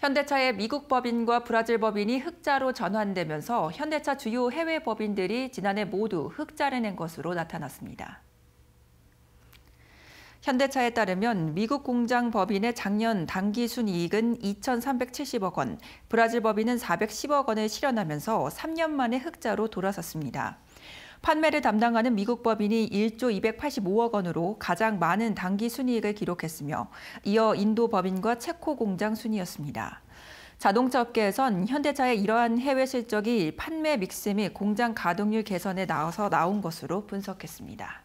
현대차의 미국 법인과 브라질 법인이 흑자로 전환되면서 현대차 주요 해외 법인들이 지난해 모두 흑자를 낸 것으로 나타났습니다. 현대차에 따르면 미국 공장 법인의 작년 단기 순이익은 2,370억 원, 브라질 법인은 410억 원을 실현하면서 3년 만에 흑자로 돌아섰습니다. 판매를 담당하는 미국 법인이 1조 285억 원으로 가장 많은 단기 순이익을 기록했으며 이어 인도 법인과 체코 공장 순이었습니다. 자동차 업계에선 현대차의 이러한 해외 실적이 판매 믹스 및 공장 가동률 개선에 나와서 나온 것으로 분석했습니다.